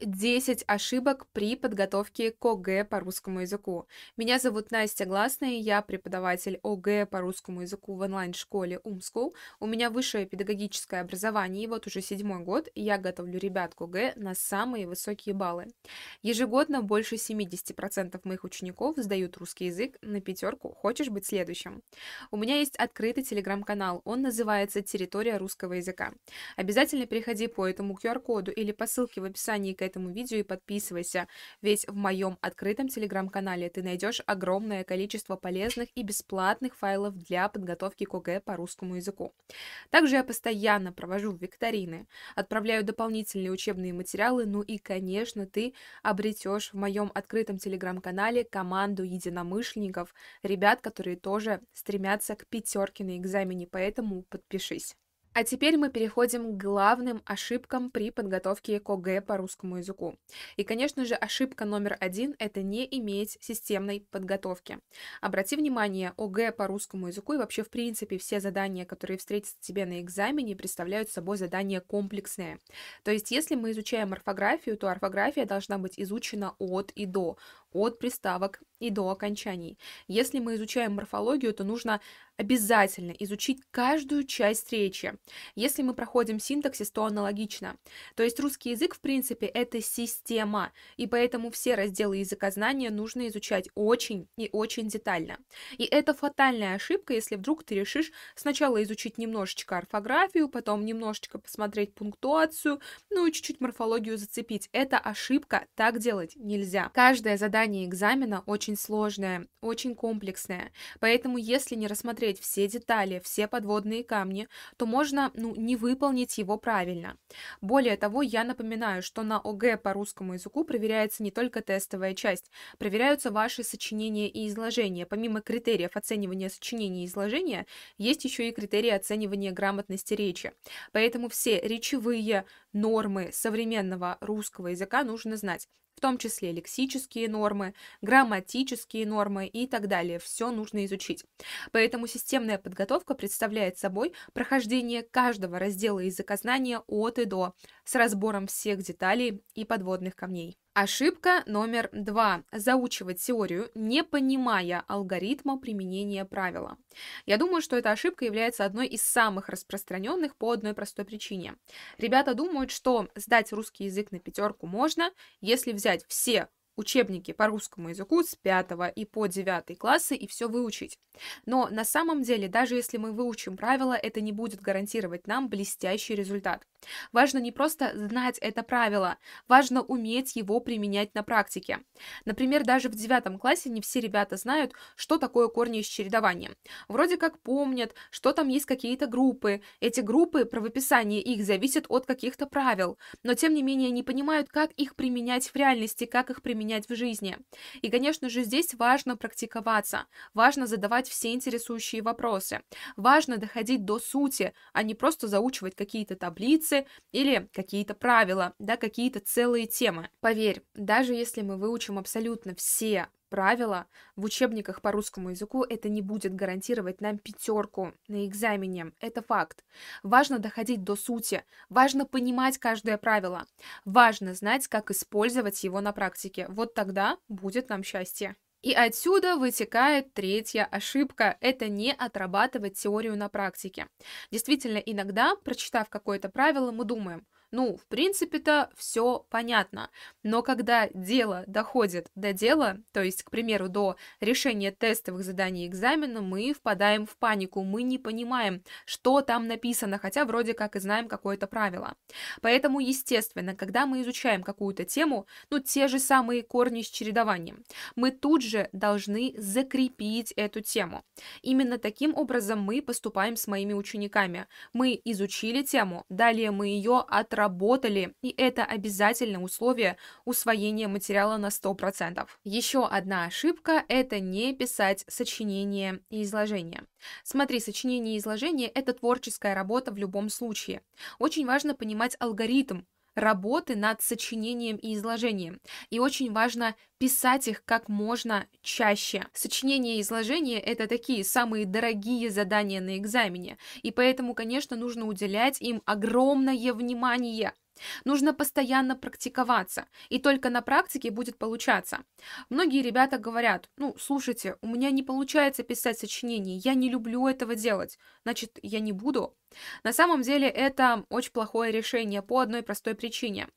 10 ошибок при подготовке к ОГЭ по русскому языку. Меня зовут Настя Гласная, я преподаватель ОГЭ по русскому языку в онлайн-школе Умскул. У меня высшее педагогическое образование, и вот уже седьмой год я готовлю ребят к ОГЭ на самые высокие баллы. Ежегодно больше 70% моих учеников сдают русский язык на пятерку «Хочешь быть следующим?». У меня есть открытый телеграм-канал, он называется «Территория русского языка». Обязательно переходи по этому QR-коду или по ссылке в описании к этому видео и подписывайся, ведь в моем открытом телеграм-канале ты найдешь огромное количество полезных и бесплатных файлов для подготовки к ОГЭ по русскому языку. Также я постоянно провожу викторины, отправляю дополнительные учебные материалы, ну и, конечно, ты обретешь в моем открытом телеграм-канале команду единомышленников, ребят, которые тоже стремятся к пятерке на экзамене, поэтому подпишись. А теперь мы переходим к главным ошибкам при подготовке к ОГЭ по русскому языку. И, конечно же, ошибка номер один – это не иметь системной подготовки. Обрати внимание, ОГЭ по русскому языку и вообще, в принципе, все задания, которые встретятся тебе на экзамене, представляют собой задания комплексные. То есть, если мы изучаем орфографию, то орфография должна быть изучена от и до, от приставок и до окончаний. Если мы изучаем морфологию, то нужно обязательно изучить каждую часть речи. Если мы проходим синтаксис, то аналогично. То есть русский язык, в принципе, это система, и поэтому все разделы языка знания нужно изучать очень и очень детально. И это фатальная ошибка, если вдруг ты решишь сначала изучить немножечко орфографию, потом немножечко посмотреть пунктуацию, ну и чуть-чуть морфологию зацепить. Это ошибка, так делать нельзя. Каждое задание экзамена очень очень сложная, очень комплексная. Поэтому если не рассмотреть все детали, все подводные камни, то можно ну, не выполнить его правильно. Более того, я напоминаю, что на ОГЭ по русскому языку проверяется не только тестовая часть, проверяются ваши сочинения и изложения. Помимо критериев оценивания сочинения и изложения, есть еще и критерии оценивания грамотности речи. Поэтому все речевые нормы современного русского языка нужно знать в том числе лексические нормы, грамматические нормы и так далее. Все нужно изучить. Поэтому системная подготовка представляет собой прохождение каждого раздела языкознания от и до с разбором всех деталей и подводных камней. Ошибка номер два. Заучивать теорию, не понимая алгоритма применения правила. Я думаю, что эта ошибка является одной из самых распространенных по одной простой причине. Ребята думают, что сдать русский язык на пятерку можно, если взять все учебники по русскому языку с 5 и по 9 классы и все выучить. Но на самом деле, даже если мы выучим правила, это не будет гарантировать нам блестящий результат. Важно не просто знать это правило, важно уметь его применять на практике. Например, даже в девятом классе не все ребята знают, что такое корни из чередования. Вроде как помнят, что там есть какие-то группы. Эти группы, правописание их зависит от каких-то правил, но тем не менее не понимают, как их применять в реальности, как их применять в жизни. И, конечно же, здесь важно практиковаться, важно задавать все интересующие вопросы, важно доходить до сути, а не просто заучивать какие-то таблицы, курсы или какие-то правила, да, какие-то целые темы. Поверь, даже если мы выучим абсолютно все правила в учебниках по русскому языку, это не будет гарантировать нам пятерку на экзамене. Это факт. Важно доходить до сути, важно понимать каждое правило, важно знать, как использовать его на практике. Вот тогда будет нам счастье. И отсюда вытекает третья ошибка – это не отрабатывать теорию на практике. Действительно, иногда, прочитав какое-то правило, мы думаем – ну, в принципе-то все понятно. Но когда дело доходит до дела, то есть, к примеру, до решения тестовых заданий экзамена, мы впадаем в панику, мы не понимаем, что там написано, хотя вроде как и знаем какое-то правило. Поэтому, естественно, когда мы изучаем какую-то тему, ну, те же самые корни с чередованием, мы тут же должны закрепить эту тему. Именно таким образом мы поступаем с моими учениками. Мы изучили тему, далее мы ее отработали, работали, и это обязательное условие усвоения материала на 100%. Еще одна ошибка – это не писать сочинение и изложение. Смотри, сочинение и изложение – это творческая работа в любом случае. Очень важно понимать алгоритм, работы над сочинением и изложением. И очень важно писать их как можно чаще. Сочинение и изложение — это такие самые дорогие задания на экзамене, и поэтому, конечно, нужно уделять им огромное внимание. Нужно постоянно практиковаться, и только на практике будет получаться. Многие ребята говорят, ну, слушайте, у меня не получается писать сочинение, я не люблю этого делать, значит, я не буду. На самом деле это очень плохое решение по одной простой причине.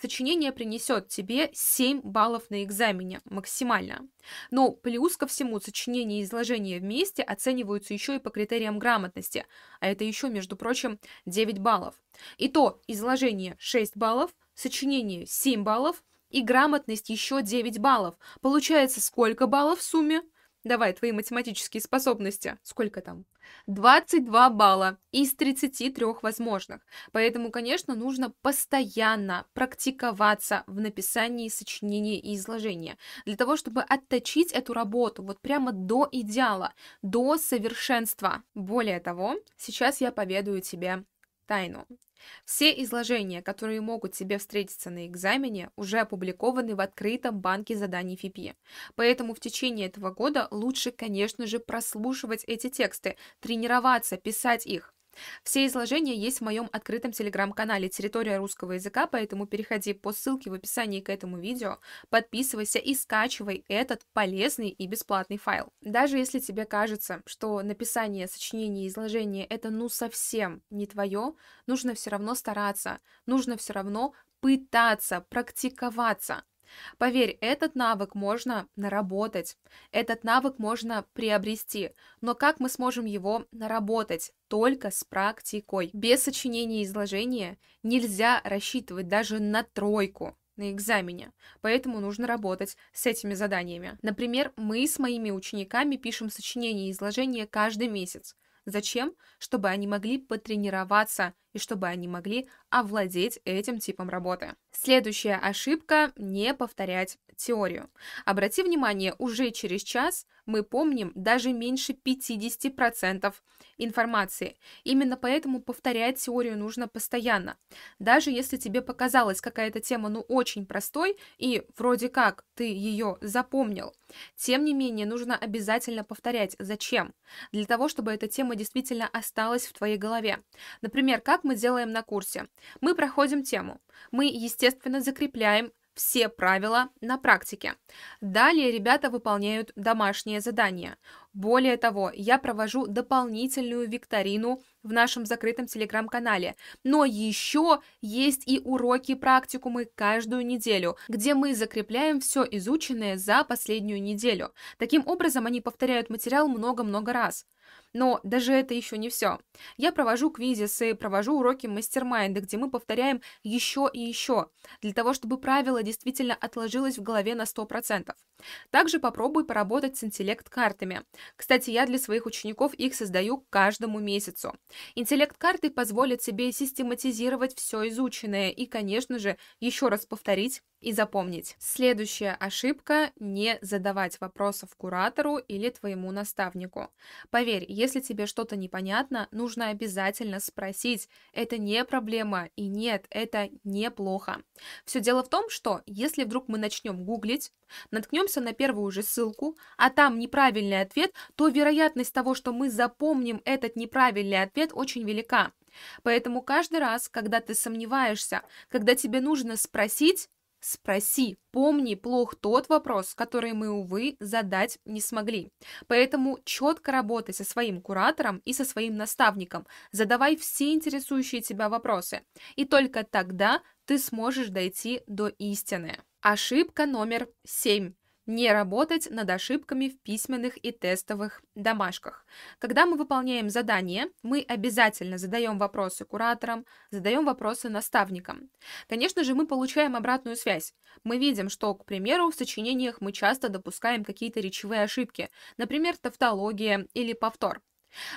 Сочинение принесет тебе 7 баллов на экзамене максимально. Но плюс ко всему сочинение и изложение вместе оцениваются еще и по критериям грамотности, а это еще, между прочим, 9 баллов. И то изложение 6 баллов, сочинение 7 баллов и грамотность еще 9 баллов. Получается сколько баллов в сумме? Давай твои математические способности. Сколько там? 22 балла из 33 возможных. Поэтому, конечно, нужно постоянно практиковаться в написании сочинения и изложения. Для того, чтобы отточить эту работу вот прямо до идеала, до совершенства. Более того, сейчас я поведаю тебе тайну. Все изложения, которые могут себе встретиться на экзамене, уже опубликованы в открытом банке заданий ФИПИ. Поэтому в течение этого года лучше, конечно же, прослушивать эти тексты, тренироваться, писать их. Все изложения есть в моем открытом телеграм-канале «Территория русского языка», поэтому переходи по ссылке в описании к этому видео, подписывайся и скачивай этот полезный и бесплатный файл. Даже если тебе кажется, что написание, сочинение, изложение — это ну совсем не твое, нужно все равно стараться, нужно все равно пытаться, практиковаться. Поверь, этот навык можно наработать, этот навык можно приобрести, но как мы сможем его наработать? Только с практикой. Без сочинения и изложения нельзя рассчитывать даже на тройку на экзамене, поэтому нужно работать с этими заданиями. Например, мы с моими учениками пишем сочинение и изложение каждый месяц. Зачем? Чтобы они могли потренироваться и чтобы они могли овладеть этим типом работы. Следующая ошибка – не повторять теорию. Обрати внимание, уже через час – мы помним даже меньше 50% информации. Именно поэтому повторять теорию нужно постоянно. Даже если тебе показалась какая-то тема ну очень простой и вроде как ты ее запомнил, тем не менее нужно обязательно повторять. Зачем? Для того, чтобы эта тема действительно осталась в твоей голове. Например, как мы делаем на курсе. Мы проходим тему. Мы, естественно, закрепляем все правила на практике. Далее ребята выполняют домашнее задание. Более того, я провожу дополнительную викторину в нашем закрытом телеграм-канале. Но еще есть и уроки практикумы каждую неделю, где мы закрепляем все изученное за последнюю неделю. Таким образом, они повторяют материал много-много раз. Но даже это еще не все. Я провожу квизисы, провожу уроки мастер-майнда, где мы повторяем еще и еще, для того, чтобы правило действительно отложилось в голове на 100%. Также попробуй поработать с интеллект-картами. Кстати, я для своих учеников их создаю каждому месяцу. Интеллект-карты позволят себе систематизировать все изученное и, конечно же, еще раз повторить и запомнить. Следующая ошибка – не задавать вопросов куратору или твоему наставнику. Поверь, если тебе что-то непонятно, нужно обязательно спросить. Это не проблема, и нет, это неплохо. Все дело в том, что если вдруг мы начнем гуглить, наткнемся наткнемся на первую же ссылку, а там неправильный ответ, то вероятность того, что мы запомним этот неправильный ответ, очень велика. Поэтому каждый раз, когда ты сомневаешься, когда тебе нужно спросить, Спроси, помни, плох тот вопрос, который мы, увы, задать не смогли. Поэтому четко работай со своим куратором и со своим наставником, задавай все интересующие тебя вопросы, и только тогда ты сможешь дойти до истины. Ошибка номер семь не работать над ошибками в письменных и тестовых домашках. Когда мы выполняем задание, мы обязательно задаем вопросы кураторам, задаем вопросы наставникам. Конечно же, мы получаем обратную связь. Мы видим, что, к примеру, в сочинениях мы часто допускаем какие-то речевые ошибки, например, тавтология или повтор.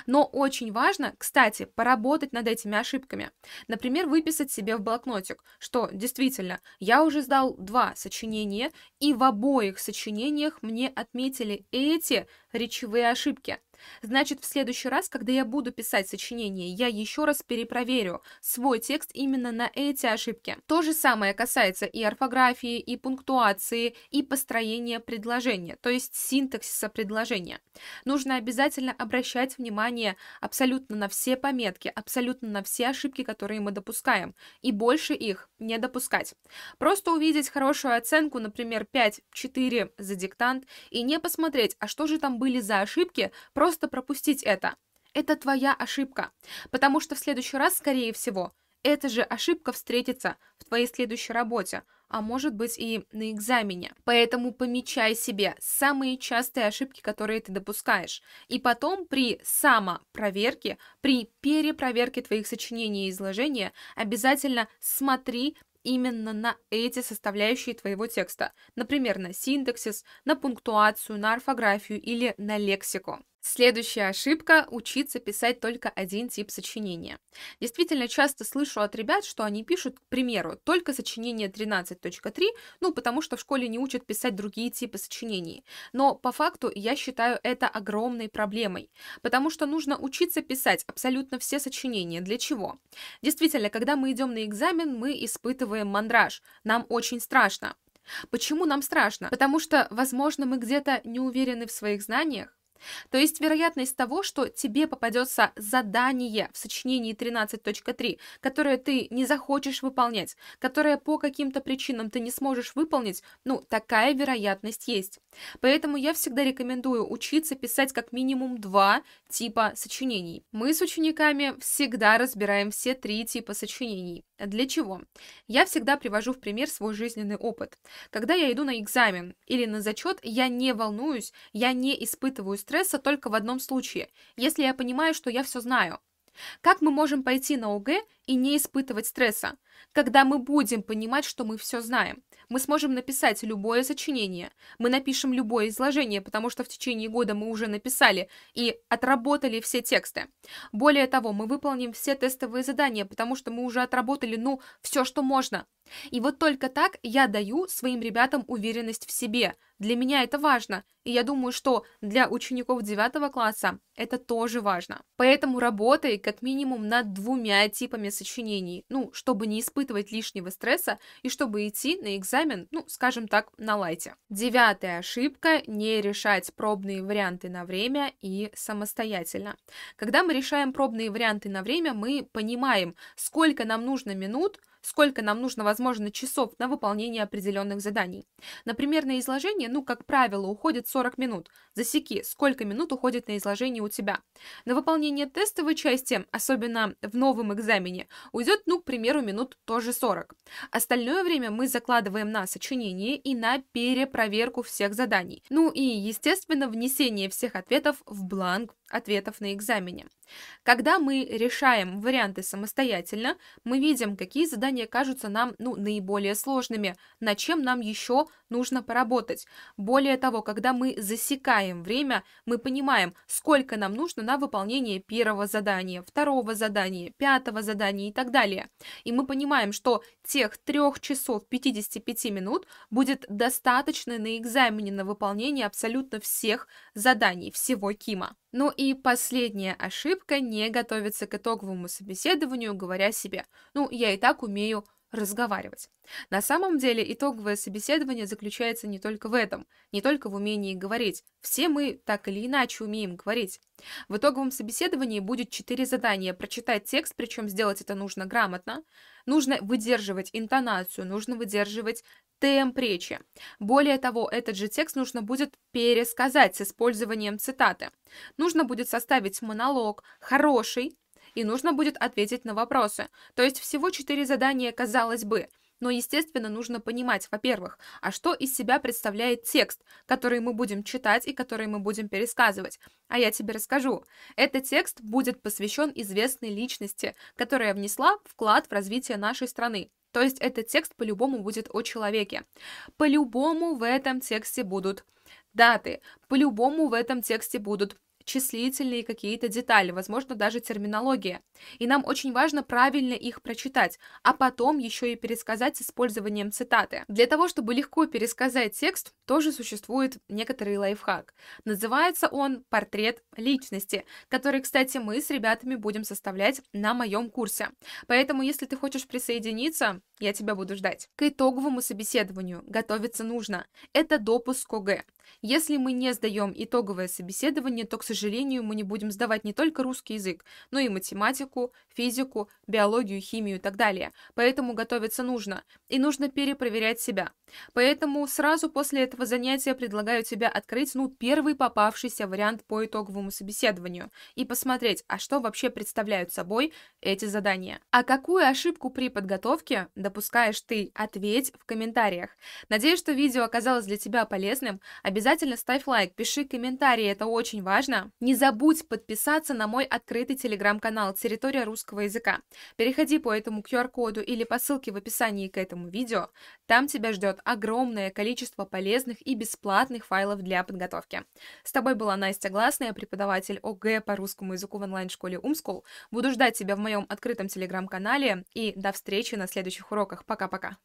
Но очень важно, кстати, поработать над этими ошибками. Например, выписать себе в блокнотик, что действительно, я уже сдал два сочинения, и в обоих сочинениях мне отметили эти речевые ошибки. Значит, в следующий раз, когда я буду писать сочинение, я еще раз перепроверю свой текст именно на эти ошибки. То же самое касается и орфографии, и пунктуации, и построения предложения, то есть синтаксиса предложения. Нужно обязательно обращать внимание абсолютно на все пометки, абсолютно на все ошибки, которые мы допускаем, и больше их не допускать. Просто увидеть хорошую оценку, например, 5-4 за диктант, и не посмотреть, а что же там были за ошибки, просто пропустить это. Это твоя ошибка, потому что в следующий раз, скорее всего, эта же ошибка встретится в твоей следующей работе, а может быть и на экзамене. Поэтому помечай себе самые частые ошибки, которые ты допускаешь. И потом при самопроверке, при перепроверке твоих сочинений и изложения обязательно смотри именно на эти составляющие твоего текста, например, на синтаксис, на пунктуацию, на орфографию или на лексику. Следующая ошибка – учиться писать только один тип сочинения. Действительно, часто слышу от ребят, что они пишут, к примеру, только сочинение 13.3, ну, потому что в школе не учат писать другие типы сочинений. Но по факту я считаю это огромной проблемой, потому что нужно учиться писать абсолютно все сочинения. Для чего? Действительно, когда мы идем на экзамен, мы испытываем мандраж. Нам очень страшно. Почему нам страшно? Потому что, возможно, мы где-то не уверены в своих знаниях, то есть вероятность того, что тебе попадется задание в сочинении 13.3, которое ты не захочешь выполнять, которое по каким-то причинам ты не сможешь выполнить, ну, такая вероятность есть. Поэтому я всегда рекомендую учиться писать как минимум два типа сочинений. Мы с учениками всегда разбираем все три типа сочинений. Для чего? Я всегда привожу в пример свой жизненный опыт. Когда я иду на экзамен или на зачет, я не волнуюсь, я не испытываю стресс, стресса только в одном случае, если я понимаю, что я все знаю. Как мы можем пойти на ОГЭ и не испытывать стресса? Когда мы будем понимать, что мы все знаем. Мы сможем написать любое сочинение, мы напишем любое изложение, потому что в течение года мы уже написали и отработали все тексты. Более того, мы выполним все тестовые задания, потому что мы уже отработали, ну, все, что можно. И вот только так я даю своим ребятам уверенность в себе. Для меня это важно, и я думаю, что для учеников 9 класса это тоже важно. Поэтому работай как минимум над двумя типами сочинений, ну, чтобы не испытывать лишнего стресса и чтобы идти на экзамен, ну, скажем так, на лайте. Девятая ошибка – не решать пробные варианты на время и самостоятельно. Когда мы решаем пробные варианты на время, мы понимаем, сколько нам нужно минут – сколько нам нужно, возможно, часов на выполнение определенных заданий. Например, на изложение, ну, как правило, уходит 40 минут. Засеки, сколько минут уходит на изложение у тебя. На выполнение тестовой части, особенно в новом экзамене, уйдет, ну, к примеру, минут тоже 40. Остальное время мы закладываем на сочинение и на перепроверку всех заданий. Ну и, естественно, внесение всех ответов в бланк ответов на экзамене. Когда мы решаем варианты самостоятельно, мы видим, какие задания задания кажутся нам ну, наиболее сложными, над чем нам еще нужно поработать. Более того, когда мы засекаем время, мы понимаем, сколько нам нужно на выполнение первого задания, второго задания, пятого задания и так далее. И мы понимаем, что тех 3 часов 55 минут будет достаточно на экзамене на выполнение абсолютно всех заданий, всего Кима. Ну и последняя ошибка – не готовиться к итоговому собеседованию, говоря себе, ну, я и так умею умею разговаривать. На самом деле итоговое собеседование заключается не только в этом, не только в умении говорить. Все мы так или иначе умеем говорить. В итоговом собеседовании будет четыре задания. Прочитать текст, причем сделать это нужно грамотно. Нужно выдерживать интонацию, нужно выдерживать темп речи. Более того, этот же текст нужно будет пересказать с использованием цитаты. Нужно будет составить монолог, хороший, и нужно будет ответить на вопросы. То есть всего четыре задания, казалось бы. Но, естественно, нужно понимать, во-первых, а что из себя представляет текст, который мы будем читать и который мы будем пересказывать. А я тебе расскажу. Этот текст будет посвящен известной личности, которая внесла вклад в развитие нашей страны. То есть этот текст по-любому будет о человеке. По-любому в этом тексте будут даты, по-любому в этом тексте будут числительные какие-то детали, возможно, даже терминология. И нам очень важно правильно их прочитать, а потом еще и пересказать с использованием цитаты. Для того, чтобы легко пересказать текст, тоже существует некоторый лайфхак. Называется он «Портрет личности», который, кстати, мы с ребятами будем составлять на моем курсе. Поэтому, если ты хочешь присоединиться, я тебя буду ждать. К итоговому собеседованию готовиться нужно. Это допуск ОГЭ. Если мы не сдаем итоговое собеседование, то, к сожалению, сожалению, мы не будем сдавать не только русский язык, но и математику, физику, биологию, химию и так далее. Поэтому готовиться нужно. И нужно перепроверять себя. Поэтому сразу после этого занятия предлагаю тебе открыть, ну, первый попавшийся вариант по итоговому собеседованию и посмотреть, а что вообще представляют собой эти задания. А какую ошибку при подготовке допускаешь ты? Ответь в комментариях. Надеюсь, что видео оказалось для тебя полезным. Обязательно ставь лайк, пиши комментарии, это очень важно не забудь подписаться на мой открытый телеграм-канал «Территория русского языка». Переходи по этому QR-коду или по ссылке в описании к этому видео. Там тебя ждет огромное количество полезных и бесплатных файлов для подготовки. С тобой была Настя Гласная, преподаватель ОГЭ по русскому языку в онлайн-школе Умскул. Буду ждать тебя в моем открытом телеграм-канале и до встречи на следующих уроках. Пока-пока.